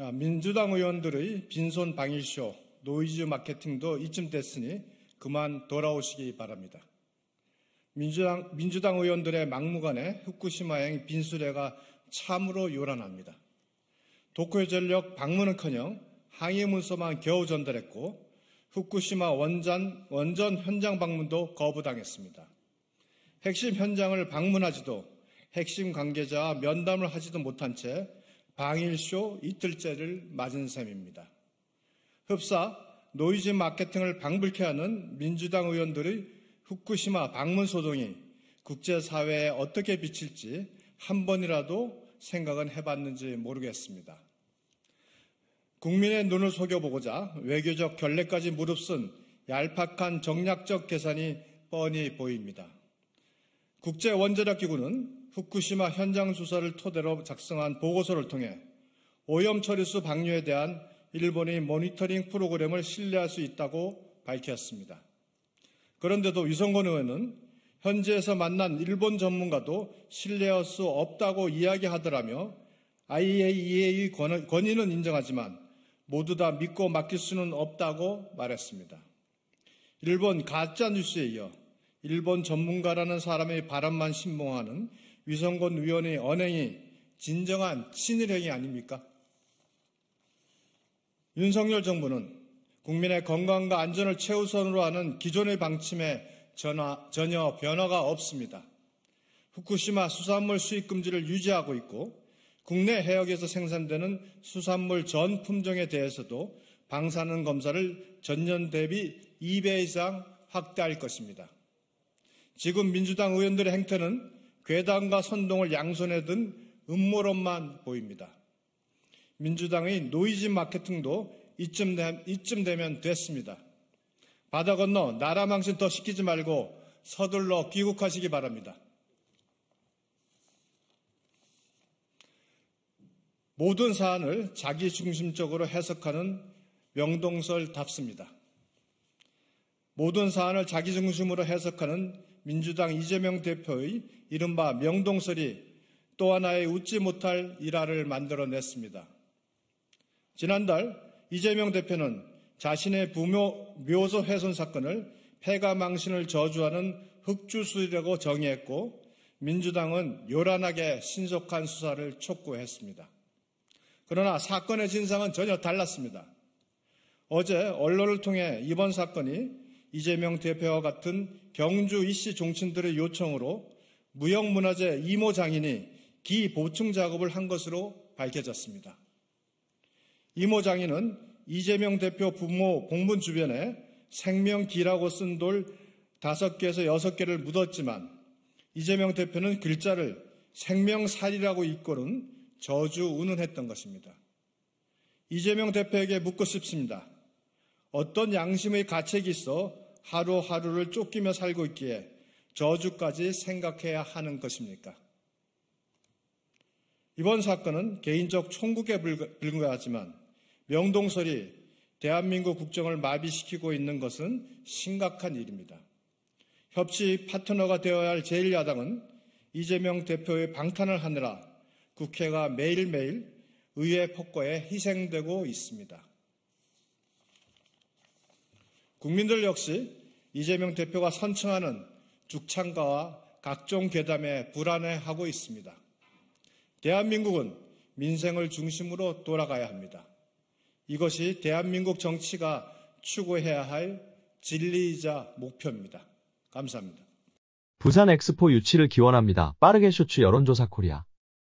아, 민주당 의원들의 빈손 방일쇼, 노이즈 마케팅도 이쯤 됐으니 그만 돌아오시기 바랍니다. 민주당, 민주당 의원들의 막무가내 후쿠시마행 빈수레가 참으로 요란합니다. 도쿄 전력 방문은커녕 항의 문서만 겨우 전달했고 후쿠시마 원전, 원전 현장 방문도 거부당했습니다. 핵심 현장을 방문하지도 핵심 관계자와 면담을 하지도 못한 채 방일쇼 이틀째를 맞은 셈입니다. 흡사 노이즈 마케팅을 방불케 하는 민주당 의원들의 후쿠시마 방문 소동이 국제사회에 어떻게 비칠지 한 번이라도 생각은 해봤는지 모르겠습니다. 국민의 눈을 속여보고자 외교적 결례까지 무릅쓴 얄팍한 정략적 계산이 뻔히 보입니다. 국제원자력기구는 후쿠시마 현장 수사를 토대로 작성한 보고서를 통해 오염 처리수 방류에 대한 일본의 모니터링 프로그램을 신뢰할 수 있다고 밝혔습니다. 그런데도 위성권 의원은 현지에서 만난 일본 전문가도 신뢰할 수 없다고 이야기하더라며 IAEA의 권위는 인정하지만 모두 다 믿고 맡길 수는 없다고 말했습니다. 일본 가짜뉴스에 이어 일본 전문가라는 사람의 바람만 신봉하는 위성권 위원의 언행이 진정한 친일행위 아닙니까? 윤석열 정부는 국민의 건강과 안전을 최우선으로 하는 기존의 방침에 전화, 전혀 변화가 없습니다. 후쿠시마 수산물 수입 금지를 유지하고 있고 국내 해역에서 생산되는 수산물 전 품종에 대해서도 방사능 검사를 전년 대비 2배 이상 확대할 것입니다. 지금 민주당 의원들의 행태는 괴담과 선동을 양손에 든 음모론만 보입니다. 민주당의 노이즈 마케팅도 이쯤, 되, 이쯤 되면 됐습니다. 바다 건너 나라 망신 더 시키지 말고 서둘러 귀국하시기 바랍니다. 모든 사안을 자기 중심적으로 해석하는 명동설답습니다. 모든 사안을 자기 중심으로 해석하는 민주당 이재명 대표의 이른바 명동설이 또 하나의 웃지 못할 일화를 만들어냈습니다. 지난달 이재명 대표는 자신의 부모 묘소 훼손 사건을 폐가 망신을 저주하는 흑주술이라고 정의했고 민주당은 요란하게 신속한 수사를 촉구했습니다. 그러나 사건의 진상은 전혀 달랐습니다. 어제 언론을 통해 이번 사건이 이재명 대표와 같은 경주 이씨 종친들의 요청으로 무형문화재 이모 장인이 기 보충 작업을 한 것으로 밝혀졌습니다. 이모 장인은 이재명 대표 부모 공문 주변에 생명기라고 쓴 돌 5개에서 6개를 묻었지만 이재명 대표는 글자를 생명살이라고 이끌은 저주 운운했던 것입니다. 이재명 대표에게 묻고 싶습니다. 어떤 양심의 가책이 있어 하루하루를 쫓기며 살고 있기에 저주까지 생각해야 하는 것입니까? 이번 사건은 개인적 총국에 불과하지만 명동설이 대한민국 국정을 마비시키고 있는 것은 심각한 일입니다. 협치 파트너가 되어야 할 제1야당은 이재명 대표의 방탄을 하느라 국회가 매일매일 의회 폭거에 희생되고 있습니다. 국민들 역시 이재명 대표가 선청하는 죽창가와 각종 괴담에 불안해하고 있습니다. 대한민국은 민생을 중심으로 돌아가야 합니다. 이것이 대한민국 정치가 추구해야 할 진리이자 목표입니다. 감사합니다. 부산 엑스포 유치를 기원합니다. 빠르게 쇼츠 여론조사 코리아.